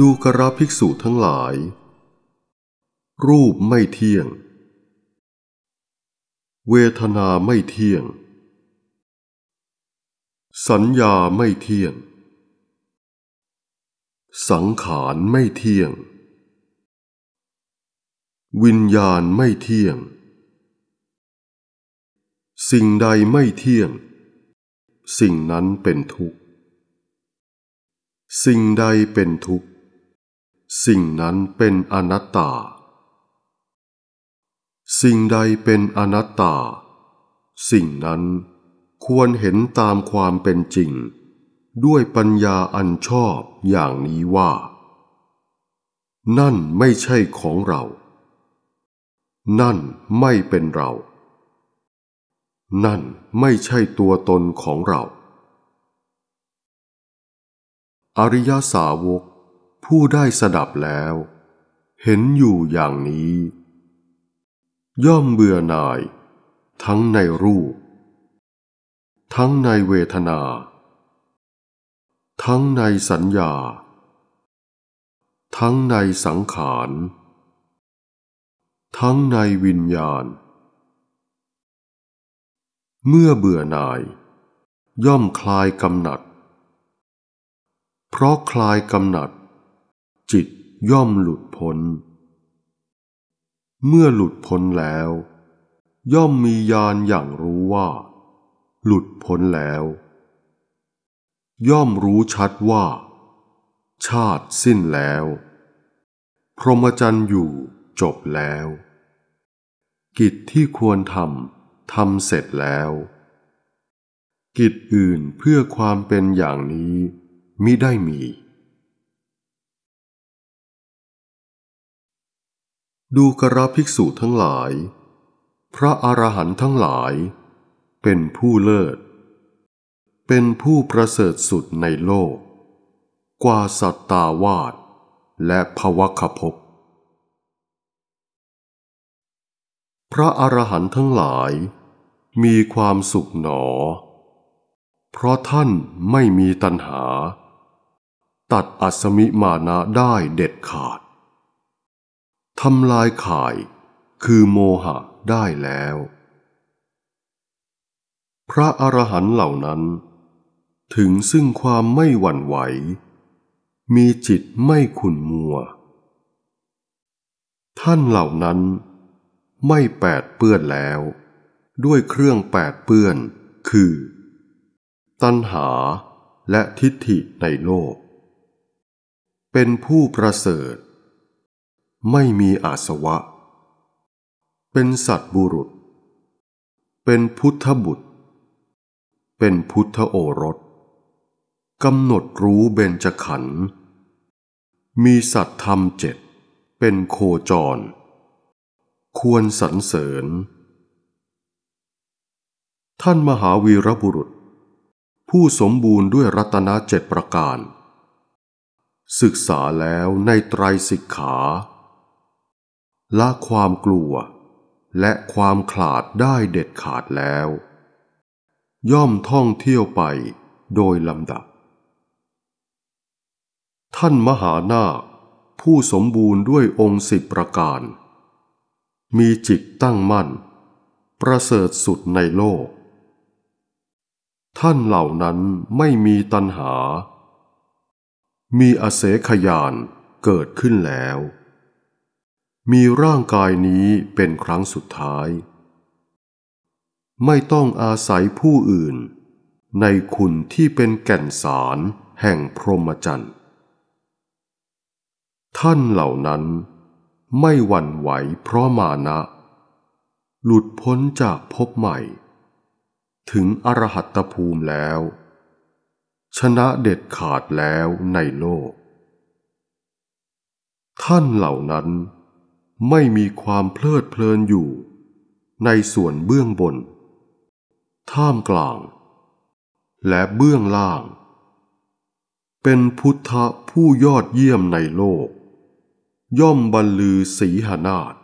ดูกราภิกษุทั้งหลาย รูปไม่เที่ยง เวทนาไม่เที่ยง สัญญาไม่เที่ยง สังขารไม่เที่ยง วิญญาณไม่เที่ยง สิ่งใดไม่เที่ยง สิ่งนั้นเป็นทุกข์สิ่งใดเป็นทุกข์สิ่งนั้นเป็นอนัตตา สิ่งใดเป็นอนัตตา สิ่งนั้นควรเห็นตามความเป็นจริง ด้วยปัญญาอันชอบอย่างนี้ว่า นั่นไม่ใช่ของเรา นั่นไม่เป็นเรา นั่นไม่ใช่ตัวตนของเรา อริยสาวกผู้ได้สดับแล้ว เห็นอยู่อย่างนี้ ย่อมเบื่อหน่าย ทั้งในรูป ทั้งในเวทนา ทั้งในสัญญา ทั้งในสังขารทั้งในวิญญาณ เมื่อเบื่อหน่าย ย่อมคลายกำหนัดเพราะคลายกำหนัดจิตย่อมหลุดพ้น เมื่อหลุดพ้นแล้ว ย่อมมีญาณอย่างรู้ว่า หลุดพ้นแล้ว ย่อมรู้ชัดว่า ชาติสิ้นแล้ว พรหมจรรย์อยู่จบแล้ว กิจที่ควรทำทำเสร็จแล้ว กิจอื่นเพื่อความเป็นอย่างนี้ มิได้มีดูกระภิกษุทั้งหลาย พระอรหันต์ทั้งหลาย เป็นผู้เลิศ เป็นผู้ประเสริฐสุดในโลก กว่าสัตตาวาสและภวคภพ พระอรหันต์ทั้งหลายมีความสุขหนอ เพราะท่านไม่มีตัณหา ตัดอัศมิมานะได้เด็ดขาดทำลายข่ายคือโมหะได้แล้ว พระอรหันต์เหล่านั้น ถึงซึ่งความไม่หวั่นไหว มีจิตไม่ขุนมัว ท่านเหล่านั้นไม่แปดเปื้อนแล้ว ด้วยเครื่องแปดเปื้อนคือ ตัณหาและทิฏฐิในโลก เป็นผู้ประเสริฐไม่มีอาสวะ เป็นสัตบุรุษ เป็นพุทธบุตร เป็นพุทธโอรสกำหนดรู้เบญจขันธ์ มีสัตธรรมเจ็ด เป็นโคจร ควรสรรเสริญ ท่านมหาวีรบุรุษ ผู้สมบูรณ์ด้วยรัตนเจ็ดประการ ศึกษาแล้วในไตรสิกขาละความกลัวและความขลาดได้เด็ดขาดแล้ว ย่อมท่องเที่ยวไปโดยลำดับ ท่านมหานาคผู้สมบูรณ์ด้วยองค์สิบประการ มีจิตตั้งมั่น ประเสริฐสุดในโลก ท่านเหล่านั้นไม่มีตัณหา มีอเสขยานเกิดขึ้นแล้วมีร่างกายนี้เป็นครั้งสุดท้าย ไม่ต้องอาศัยผู้อื่น ในคุณที่เป็นแก่นสารแห่งพรหมจรรย์ ท่านเหล่านั้น ไม่หวั่นไหวเพราะมานะ หลุดพ้นจากภพใหม่ ถึงอรหัตภูมิแล้ว ชนะเด็ดขาดแล้วในโลก ท่านเหล่านั้นไม่มีความเพลิดเพลินอยู่ในส่วนเบื้องบน ท่ามกลาง และเบื้องล่าง เป็นพุทธผู้ยอดเยี่ยมในโลก ย่อมบรรลือสีหนาฏ